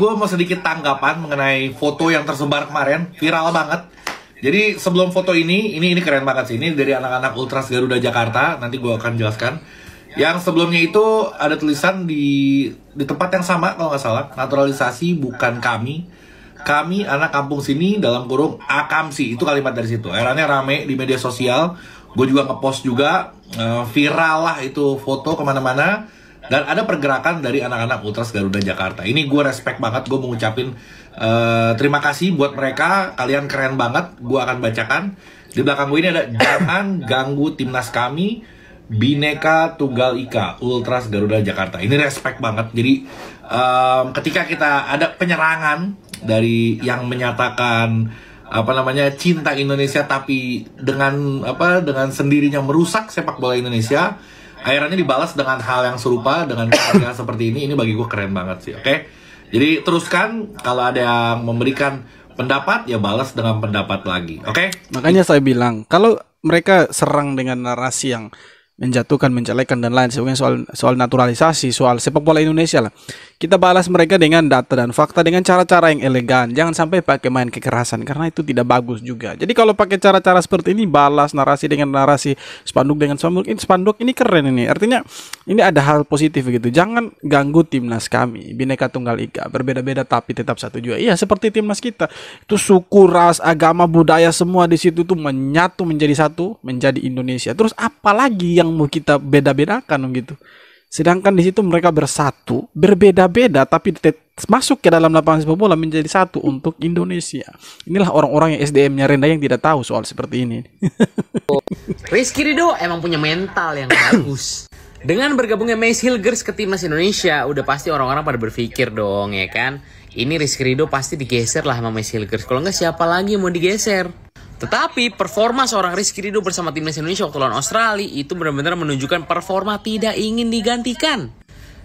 gue mau sedikit tanggapan mengenai foto yang tersebar kemarin, viral banget. Jadi sebelum foto ini, ini ini keren banget sih. Ini dari anak-anak Ultras Garuda Jakarta. Nanti gue akan jelaskan. Yang sebelumnya itu ada tulisan di di tempat yang sama kalau nggak salah. Naturalisasi bukan kami. Kami anak kampung sini dalam kurung akam sih itu kalimat dari situ. Eranya rame di media sosial. Gue juga ngepost juga eh, viral lah itu foto kemana-mana dan ada pergerakan dari anak-anak Ultras Garuda Jakarta. Ini gue respect banget, gue mengucapin uh, terima kasih buat mereka. Kalian keren banget, gue akan bacakan. Di belakang gue ini ada jangan ganggu timnas kami. Bineka Tunggal Ika Ultras Garuda Jakarta. Ini respect banget. Jadi um, ketika kita ada penyerangan dari yang menyatakan apa namanya cinta Indonesia tapi dengan apa dengan sendirinya merusak sepak bola Indonesia akhirnya dibalas dengan hal yang serupa dengan karya seperti ini ini bagi gue keren banget sih oke okay? jadi teruskan kalau ada yang memberikan pendapat ya balas dengan pendapat lagi oke okay? makanya saya bilang kalau mereka serang dengan narasi yang menjatuhkan, menjelekkan dan lain sebagainya soal soal naturalisasi, soal sepak bola Indonesia lah. Kita balas mereka dengan data dan fakta dengan cara-cara yang elegan. Jangan sampai pakai main kekerasan karena itu tidak bagus juga. Jadi kalau pakai cara-cara seperti ini balas narasi dengan narasi, spanduk dengan spanduk, ini spanduk ini keren ini. Artinya ini ada hal positif gitu. Jangan ganggu timnas kami. Bineka Tunggal Ika berbeda-beda tapi tetap satu juga. Iya, seperti timnas kita. Itu suku, ras, agama, budaya semua di situ tuh menyatu menjadi satu, menjadi Indonesia. Terus apalagi yang mau kita beda-bedakan gitu? Sedangkan di situ mereka bersatu, berbeda-beda tapi masuk ke dalam lapangan sepak bola menjadi satu untuk Indonesia. Inilah orang-orang yang SDM-nya rendah yang tidak tahu soal seperti ini. Rizky Rido emang punya mental yang bagus. Dengan bergabungnya Mace Hilgers ke timnas Indonesia, udah pasti orang-orang pada berpikir dong ya kan. Ini Rizky Rido pasti digeser lah sama Mace Hilgers. Kalau nggak siapa lagi yang mau digeser? Tetapi performa seorang Rizky Ridho bersama timnas Indonesia waktu lawan Australia itu benar-benar menunjukkan performa tidak ingin digantikan.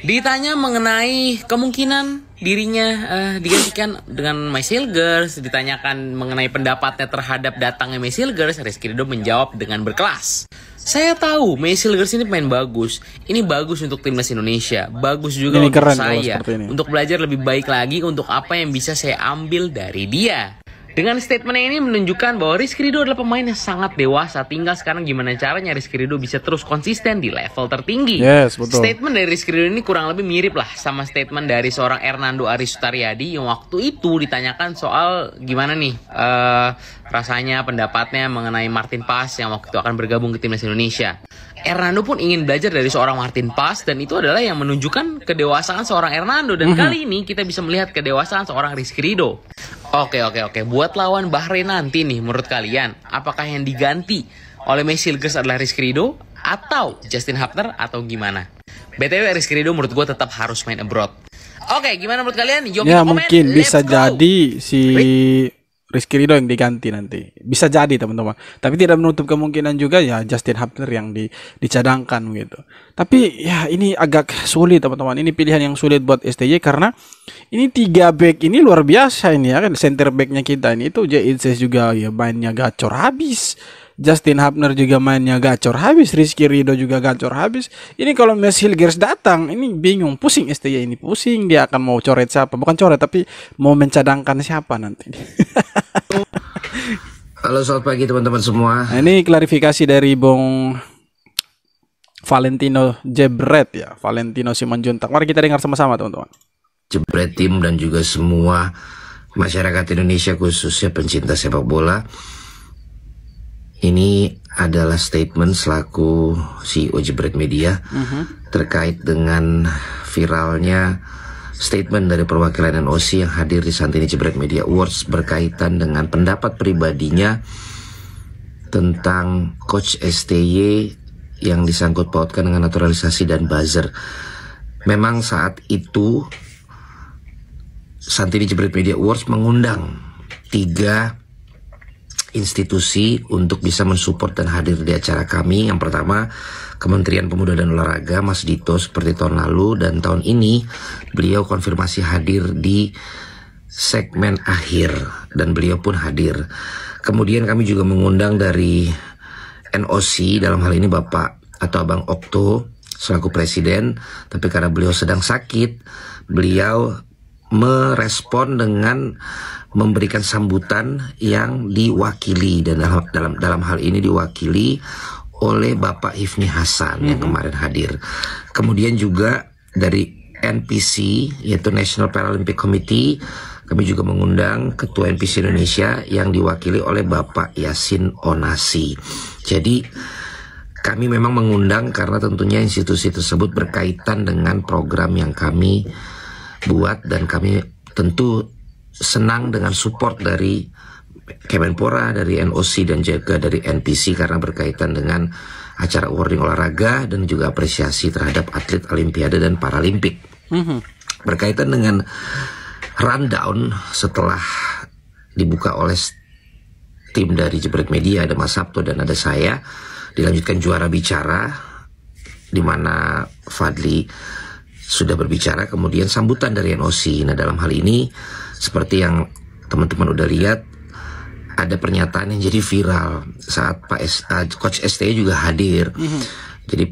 Ditanya mengenai kemungkinan dirinya uh, digantikan dengan My Silgers, ditanyakan mengenai pendapatnya terhadap datangnya My Silgers, Rizky Ridho menjawab dengan berkelas. Saya tahu My Silgers ini pemain bagus. Ini bagus untuk timnas Indonesia, bagus juga ini untuk keren saya, untuk belajar lebih baik lagi untuk apa yang bisa saya ambil dari dia. Dengan statement ini menunjukkan bahwa Rizky Ridho adalah pemain yang sangat dewasa. Tinggal sekarang gimana caranya Rizky Ridho bisa terus konsisten di level tertinggi. Yes, betul. Statement dari Rizky Ridho ini kurang lebih mirip lah sama statement dari seorang Hernando Ari Sutariadi yang waktu itu ditanyakan soal gimana nih uh, rasanya pendapatnya mengenai Martin Pas yang waktu itu akan bergabung ke timnas Indonesia. Hernando pun ingin belajar dari seorang Martin Pas dan itu adalah yang menunjukkan kedewasaan seorang Hernando dan mm -hmm. kali ini kita bisa melihat kedewasaan seorang Rizky Ridho. Oke oke oke. Buat lawan Bahrain nanti nih menurut kalian, apakah yang diganti oleh Messi Silgers adalah Rizky Rido atau Justin Hapner atau gimana? BTW Rizky Rido menurut gue tetap harus main abroad. Oke, gimana menurut kalian? Yo, ya mungkin bisa go. jadi si Rick? Rizky Ridho yang diganti nanti. Bisa jadi teman-teman. Tapi tidak menutup kemungkinan juga ya Justin Hubner yang di, dicadangkan gitu. Tapi ya ini agak sulit teman-teman. Ini pilihan yang sulit buat STJ karena ini tiga back ini luar biasa ini ya kan center backnya kita ini itu J juga ya mainnya gacor habis. Justin Hubner juga mainnya gacor habis, Rizky Rido juga gacor habis. Ini kalau Mes Hilgers datang, ini bingung, pusing STY ini pusing dia akan mau coret siapa, bukan coret tapi mau mencadangkan siapa nanti. Halo selamat pagi teman-teman semua. Nah, ini klarifikasi dari Bung Valentino Jebret ya, Valentino Simanjuntak. Mari kita dengar sama-sama teman-teman. Jebret tim dan juga semua masyarakat Indonesia khususnya pencinta sepak bola ini adalah statement selaku CEO Jebret Media uh-huh. terkait dengan viralnya statement dari perwakilan NOC yang hadir di Santini Jebret Media Awards berkaitan dengan pendapat pribadinya tentang Coach STY yang disangkut pautkan dengan naturalisasi dan buzzer. Memang saat itu Santini Jebret Media Awards mengundang tiga institusi untuk bisa mensupport dan hadir di acara kami. Yang pertama, Kementerian Pemuda dan Olahraga, Mas Dito, seperti tahun lalu dan tahun ini, beliau konfirmasi hadir di segmen akhir dan beliau pun hadir. Kemudian kami juga mengundang dari NOC dalam hal ini Bapak atau Abang Okto selaku presiden, tapi karena beliau sedang sakit, beliau merespon dengan memberikan sambutan yang diwakili dan dalam dalam, hal ini diwakili oleh Bapak Hifni Hasan yang mhm. kemarin hadir. Kemudian juga dari NPC yaitu National Paralympic Committee kami juga mengundang Ketua NPC Indonesia yang diwakili oleh Bapak Yasin Onasi. Jadi kami memang mengundang karena tentunya institusi tersebut berkaitan dengan program yang kami buat dan kami tentu senang dengan support dari Kemenpora, dari NOC dan juga dari NPC karena berkaitan dengan acara awarding olahraga dan juga apresiasi terhadap atlet Olimpiade dan Paralimpik. Mm -hmm. Berkaitan dengan rundown setelah dibuka oleh tim dari Jebret Media ada Mas Sabto dan ada saya dilanjutkan juara bicara di mana Fadli sudah berbicara kemudian sambutan dari NOC. Nah, dalam hal ini seperti yang teman-teman udah lihat ada pernyataan yang jadi viral saat Pak S, uh, Coach ST juga hadir. Mm -hmm. Jadi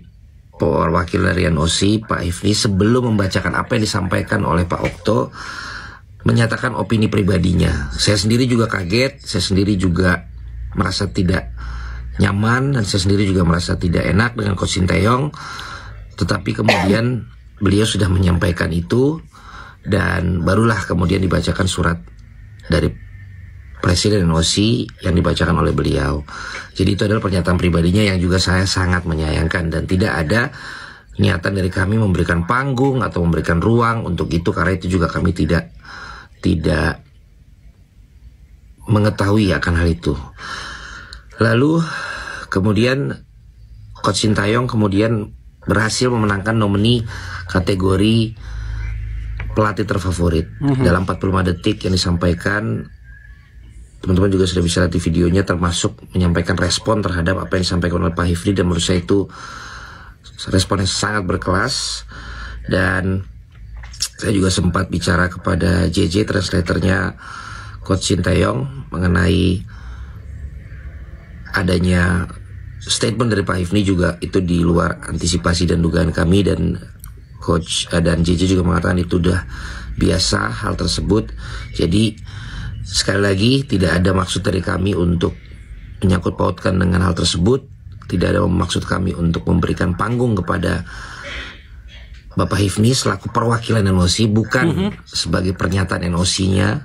perwakilan dari NOC Pak Ifni sebelum membacakan apa yang disampaikan oleh Pak Okto menyatakan opini pribadinya. Saya sendiri juga kaget, saya sendiri juga merasa tidak nyaman dan saya sendiri juga merasa tidak enak dengan Coach Sinteyong. Tetapi kemudian beliau sudah menyampaikan itu dan barulah kemudian dibacakan surat dari Presiden Osi yang dibacakan oleh beliau. Jadi itu adalah pernyataan pribadinya yang juga saya sangat menyayangkan dan tidak ada niatan dari kami memberikan panggung atau memberikan ruang untuk itu karena itu juga kami tidak tidak mengetahui akan hal itu. Lalu kemudian Coach Sintayong kemudian berhasil memenangkan nomini kategori pelatih terfavorit mm -hmm. dalam 45 detik yang disampaikan teman-teman juga sudah bisa lihat di videonya termasuk menyampaikan respon terhadap apa yang disampaikan oleh Pak Hifri dan menurut saya itu responnya sangat berkelas dan saya juga sempat bicara kepada JJ translatornya Coach Sintayong mengenai adanya statement dari Pak Hifni juga itu di luar antisipasi dan dugaan kami dan coach eh, dan JJ juga mengatakan itu sudah biasa hal tersebut. Jadi sekali lagi tidak ada maksud dari kami untuk menyangkut pautkan dengan hal tersebut. Tidak ada maksud kami untuk memberikan panggung kepada Bapak Hifni selaku perwakilan NOC bukan mm -hmm. sebagai pernyataan NOC-nya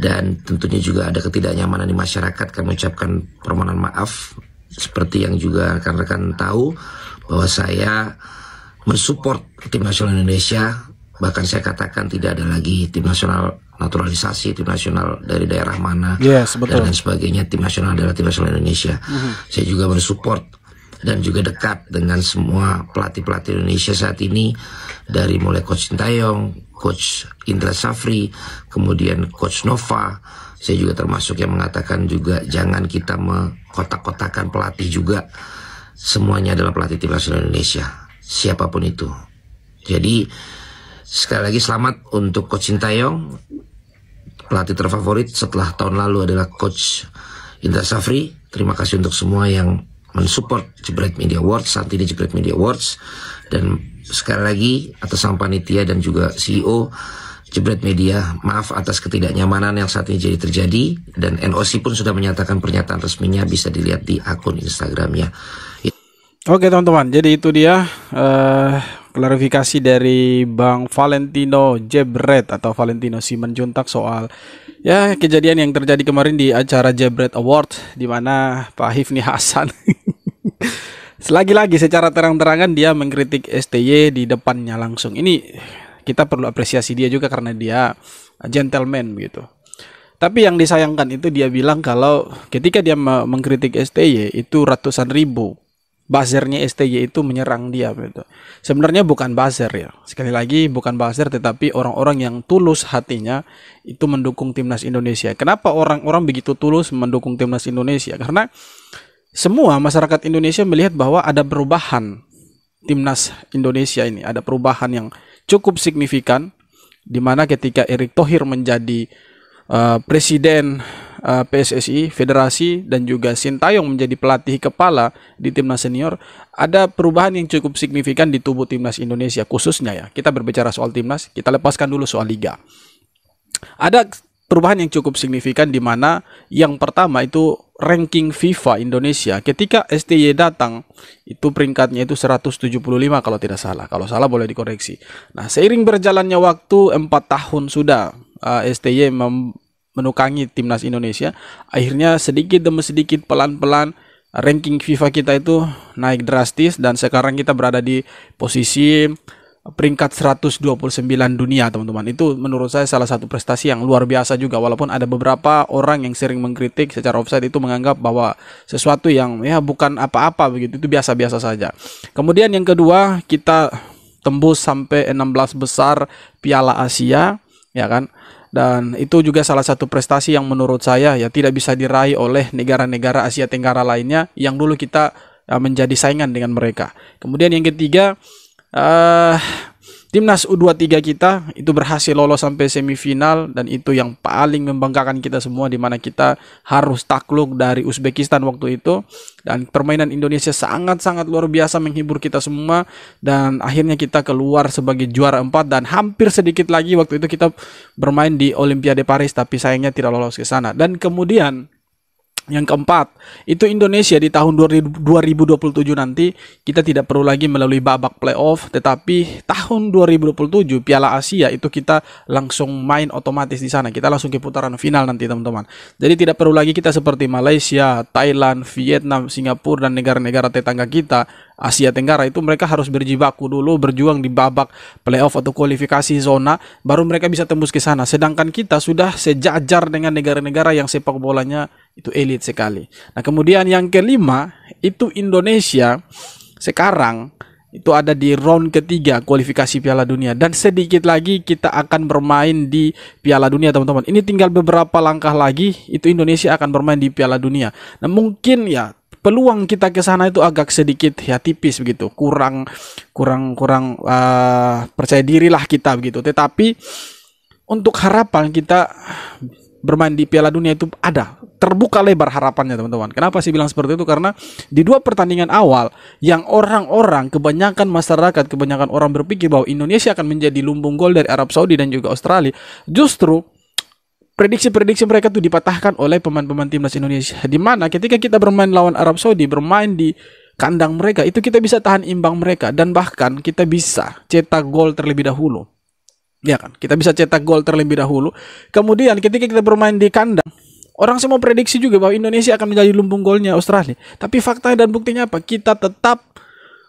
dan tentunya juga ada ketidaknyamanan di masyarakat kami ucapkan permohonan maaf seperti yang juga rekan-rekan tahu bahwa saya mensupport tim nasional Indonesia bahkan saya katakan tidak ada lagi tim nasional naturalisasi tim nasional dari daerah mana yes, betul. dan lain sebagainya tim nasional adalah tim nasional Indonesia mm -hmm. saya juga mensupport dan juga dekat dengan semua pelatih-pelatih Indonesia saat ini dari mulai coach Sintayong, coach Indra Safri, kemudian coach Nova, saya juga termasuk yang mengatakan juga jangan kita mengkotak-kotakan pelatih juga. Semuanya adalah pelatih nasional Indonesia, siapapun itu. Jadi sekali lagi selamat untuk Coach Sintayong. Pelatih terfavorit setelah tahun lalu adalah Coach Indra Safri. Terima kasih untuk semua yang mensupport Jebret Media Awards, saat ini Jebret Media Awards. Dan sekali lagi atas sang panitia dan juga CEO Jebret Media, maaf atas ketidaknyamanan yang saat ini jadi terjadi dan NOC pun sudah menyatakan pernyataan resminya bisa dilihat di akun Instagramnya. Oke teman-teman, jadi itu dia uh, klarifikasi dari Bang Valentino Jebret atau Valentino Simon Juntak soal ya kejadian yang terjadi kemarin di acara Jebret Award di mana Pak Hifni Hasan Selagi-lagi secara terang-terangan dia mengkritik STY di depannya langsung. Ini kita perlu apresiasi dia juga karena dia gentleman gitu tapi yang disayangkan itu dia bilang kalau ketika dia mengkritik STY itu ratusan ribu buzzernya STY itu menyerang dia gitu. Sebenarnya bukan buzzer ya. Sekali lagi bukan buzzer tetapi orang-orang yang tulus hatinya itu mendukung timnas Indonesia. Kenapa orang-orang begitu tulus mendukung timnas Indonesia? Karena semua masyarakat Indonesia melihat bahwa ada perubahan timnas Indonesia ini, ada perubahan yang cukup signifikan di mana ketika Erick Thohir menjadi uh, presiden uh, eh, PSSI federasi dan juga Sintayong menjadi pelatih kepala di timnas senior ada perubahan yang cukup signifikan di tubuh timnas Indonesia khususnya ya kita berbicara soal timnas kita lepaskan dulu soal liga ada perubahan yang cukup signifikan di mana yang pertama itu ranking FIFA Indonesia ketika STY datang itu peringkatnya itu 175 kalau tidak salah kalau salah boleh dikoreksi nah seiring berjalannya waktu empat tahun sudah uh, eh, STY menukangi timnas Indonesia akhirnya sedikit demi sedikit pelan-pelan ranking FIFA kita itu naik drastis dan sekarang kita berada di posisi peringkat 129 dunia teman-teman itu menurut saya salah satu prestasi yang luar biasa juga walaupun ada beberapa orang yang sering mengkritik secara offside itu menganggap bahwa sesuatu yang ya bukan apa-apa begitu itu biasa-biasa saja kemudian yang kedua kita tembus sampai 16 besar Piala Asia ya kan dan itu juga salah satu prestasi yang menurut saya ya tidak bisa diraih oleh negara-negara Asia Tenggara lainnya yang dulu kita ya, menjadi saingan dengan mereka kemudian yang ketiga uh, timnas U23 kita itu berhasil lolos sampai semifinal dan itu yang paling membanggakan kita semua di mana kita harus takluk dari Uzbekistan waktu itu dan permainan Indonesia sangat-sangat luar biasa menghibur kita semua dan akhirnya kita keluar sebagai juara empat dan hampir sedikit lagi waktu itu kita bermain di Olimpiade Paris tapi sayangnya tidak lolos ke sana dan kemudian yang keempat, itu Indonesia di tahun 2027 nanti kita tidak perlu lagi melalui babak playoff, tetapi tahun 2027 Piala Asia itu kita langsung main otomatis di sana. Kita langsung ke putaran final nanti teman-teman. Jadi tidak perlu lagi kita seperti Malaysia, Thailand, Vietnam, Singapura dan negara-negara tetangga kita Asia Tenggara itu mereka harus berjibaku dulu berjuang di babak playoff atau kualifikasi zona baru mereka bisa tembus ke sana. Sedangkan kita sudah sejajar dengan negara-negara yang sepak bolanya itu elit sekali. Nah, kemudian yang kelima itu Indonesia sekarang itu ada di round ketiga kualifikasi Piala Dunia dan sedikit lagi kita akan bermain di Piala Dunia teman-teman. Ini tinggal beberapa langkah lagi itu Indonesia akan bermain di Piala Dunia. Nah mungkin ya peluang kita ke sana itu agak sedikit ya tipis begitu kurang kurang kurang uh, percaya dirilah kita begitu tetapi untuk harapan kita bermain di Piala Dunia itu ada terbuka lebar harapannya teman-teman. Kenapa sih bilang seperti itu? Karena di dua pertandingan awal yang orang-orang kebanyakan masyarakat kebanyakan orang berpikir bahwa Indonesia akan menjadi lumbung gol dari Arab Saudi dan juga Australia, justru prediksi-prediksi mereka tuh dipatahkan oleh pemain-pemain timnas Indonesia. Di mana ketika kita bermain lawan Arab Saudi, bermain di kandang mereka, itu kita bisa tahan imbang mereka dan bahkan kita bisa cetak gol terlebih dahulu. Ya kan? Kita bisa cetak gol terlebih dahulu. Kemudian ketika kita bermain di kandang, orang semua prediksi juga bahwa Indonesia akan menjadi lumbung golnya Australia. Tapi fakta dan buktinya apa? Kita tetap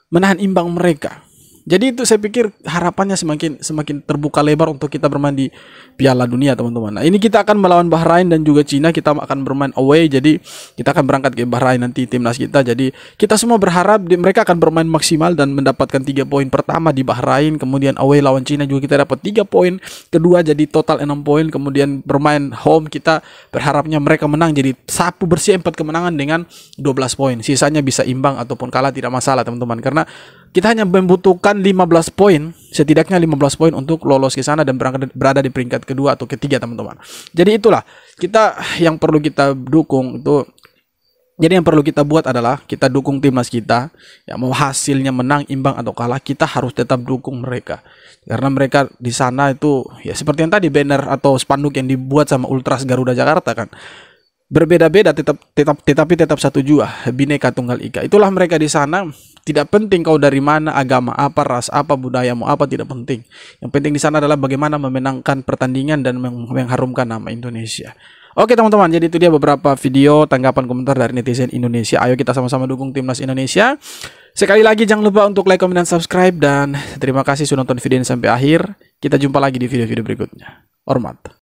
menahan imbang mereka. Jadi itu saya pikir harapannya semakin semakin terbuka lebar untuk kita bermain di Piala Dunia, teman-teman. Nah, ini kita akan melawan Bahrain dan juga Cina, kita akan bermain away. Jadi kita akan berangkat ke Bahrain nanti timnas kita. Jadi kita semua berharap di, mereka akan bermain maksimal dan mendapatkan tiga poin pertama di Bahrain, kemudian away lawan Cina juga kita dapat tiga poin. Kedua jadi total enam poin, kemudian bermain home kita berharapnya mereka menang jadi sapu bersih empat kemenangan dengan 12 poin. Sisanya bisa imbang ataupun kalah tidak masalah, teman-teman. Karena kita hanya membutuhkan catatan 15 poin, setidaknya 15 poin untuk lolos ke sana dan berangkat berada di peringkat kedua atau ketiga teman-teman. Jadi itulah kita yang perlu kita dukung itu jadi yang perlu kita buat adalah kita dukung timnas kita. Ya mau hasilnya menang, imbang atau kalah, kita harus tetap dukung mereka. Karena mereka di sana itu ya seperti yang tadi banner atau spanduk yang dibuat sama Ultras Garuda Jakarta kan. Berbeda-beda tetap tetap tetapi tetap satu jua, bineka tunggal ika. Itulah mereka di sana tidak penting kau dari mana, agama apa, ras apa, budayamu apa, tidak penting. Yang penting di sana adalah bagaimana memenangkan pertandingan dan mengharumkan nama Indonesia. Oke teman-teman, jadi itu dia beberapa video tanggapan komentar dari netizen Indonesia. Ayo kita sama-sama dukung timnas Indonesia. Sekali lagi jangan lupa untuk like, comment, dan subscribe. Dan terima kasih sudah nonton video ini sampai akhir. Kita jumpa lagi di video-video berikutnya. Hormat.